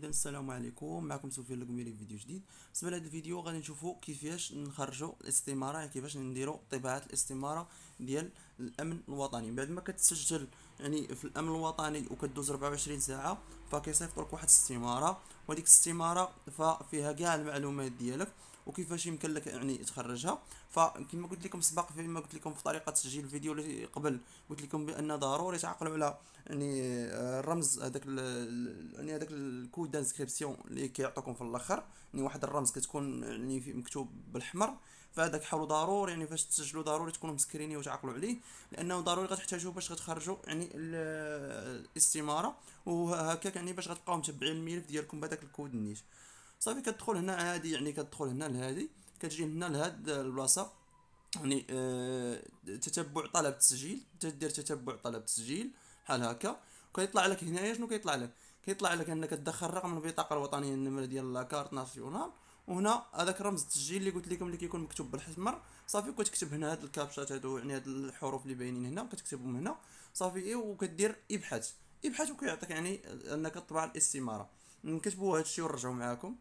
اذا السلام عليكم معكم سفيان القميري في فيديو جديد بالنسبه لهذا الفيديو غادي نشوفوا كيفاش نخرجوا الاستماره يعني كيفاش نديروا طباعه الاستماره ديال الامن الوطني من بعد ما كتسجل يعني في الامن الوطني وكدوز 24 ساعه فكيصيفطوا لك واحد الاستماره وهذيك الاستماره ففيها كاع المعلومات ديالك وكيفاش يمكن لك يعني تخرجها فكما قلت لكم سبق فيما قلت لكم في طريقه تسجيل الفيديو اللي قبل قلت لكم بان ضروري تعقلوا على يعني آه، الرمز هذاك يعني هذاك الكود دانسكريبسيون اللي كيعطوكم في الاخر يعني واحد الرمز كتكون يعني مكتوب بالاحمر فهذاك حاولوا ضروري يعني فاش تسجلوا ضروري تكونوا مسكريني تعقلوا عليه لانه ضروري غتحتاجوه باش غتخرجوا يعني الاستماره وهكاك يعني باش غتبقاو متبعين الملف ديالكم بهذاك الكود النيت صافي كتدخل هنا عادي يعني كتدخل هنا لهادي كتجي هنا لهاد البلاصه يعني آه تتبع طلب تسجيل تدير تتبع طلب تسجيل بحال هكا وكيطلع لك هنايا شنو كيطلع لك كيطلع لك انك تدخل رقم البطاقه الوطنيه النمره ديال لاكارت ناسيونال وهنا هذاك رمز التسجيل اللي قلت لكم اللي كيكون مكتوب بالاحمر صافي كتكتب هنا هاد الكابشات هادو يعني هاد الحروف اللي باينين هنا كتكتبهم هنا صافي إيه وكدير ابحث ابحث وكيعطيك يعني انك تطبع الاستماره نكتبوا هادشي ونرجعوا معاكم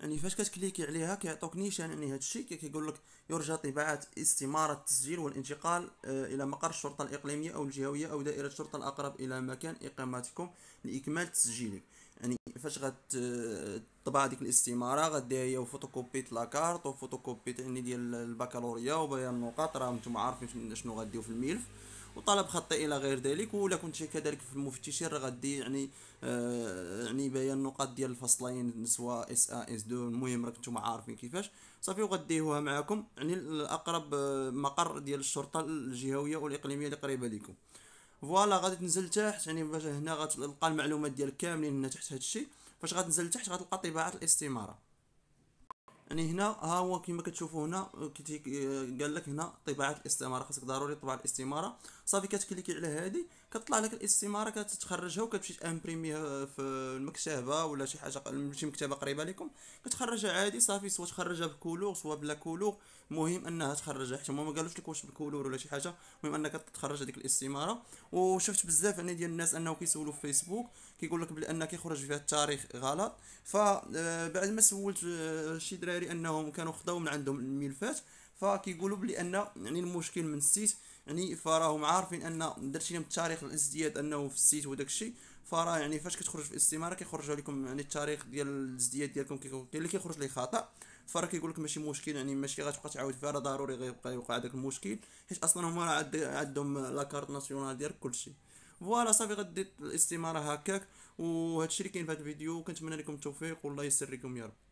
يعني فاش كتكليكي عليها كيعطوك نيشان يعني هذا الشيء كيقول لك يرجى طباعه استماره التسجيل والانتقال آه، الى مقر الشرطه الاقليميه او الجهويه او دائره الشرطه الاقرب الى مكان اقامتكم لاكمال تسجيلك يعني فاش غتطبع آه، ديك الاستماره غديها هي وفوتوكوبي لاكارت وفوتوكوبي يعني ديال البكالوريا وبيان النقاط راه نتوما عارفين شنو غديو في الملف وطلب خطي الى غير ذلك ولا كنت كذلك في المفتشين راه غادي يعني آه يعني بيان النقاط ديال الفصلين سواء اس ا اس 2 المهم راك نتوما عارفين كيفاش صافي وغديوها معاكم يعني الاقرب آه، مقر ديال الشرطه الجهويه والاقليميه اللي قريبه لكم فوالا غادي تنزل تحت يعني باش هنا غتلقى المعلومات ديالك كاملين هنا تحت هادشي فاش غتنزل تحت غتلقى طباعه الاستماره يعني هنا ها هو كما كتشوفوا هنا كي قال لك هنا طباعه الاستماره خاصك ضروري طباعه الاستماره صافي كتكليكي على هذه كتطلع لك الاستماره كتخرجها وكتمشي تامبريميها في المكتبه ولا شي حاجه شي مكتبه قريبه لكم كتخرجها عادي صافي سوا تخرجها بكولور سوا بلا كولور المهم انها تخرجها حتى هما ما قالوش لك واش بكولور ولا شي حاجه المهم انك تخرج هذيك الاستماره وشفت بزاف يعني ديال الناس انه كيسولوا في فيسبوك كيقول لك بان كيخرج فيها التاريخ غلط فبعد آه، ما سولت آه، شي دراري الجزائري انهم كانوا خداو من عندهم الملفات فكيقولوا بلي ان يعني المشكل من السيت يعني فراهم عارفين ان درتي لهم التاريخ الازدياد انه في السيت وداك الشيء فرا يعني فاش كتخرج في الاستماره كيخرجوا لكم يعني التاريخ ديال الازدياد ديالكم كي اللي كيخرج ليه خطا فرا كيقول لك ماشي مشكل يعني ماشي غتبقى تعاود فيها راه ضروري غيبقى يوقع داك المشكل حيت اصلا هما عندهم لا كارت ناسيونال ديال كلشي فوالا صافي غدي الاستماره هكاك وهذا الشيء اللي كاين في هذا الفيديو كنتمنى لكم التوفيق والله يسر لكم يا رب